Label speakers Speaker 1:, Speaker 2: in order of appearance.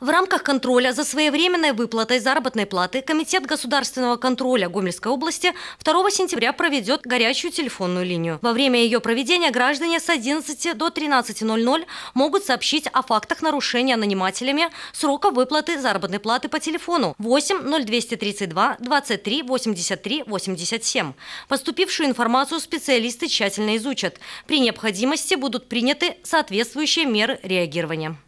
Speaker 1: В рамках контроля за своевременной выплатой заработной платы Комитет государственного контроля Гомельской области 2 сентября проведет горячую телефонную линию. Во время ее проведения граждане с 11 до 13.00 могут сообщить о фактах нарушения нанимателями срока выплаты заработной платы по телефону 8 0232 23 83 87. Поступившую информацию специалисты тщательно изучат. При необходимости будут приняты соответствующие меры реагирования.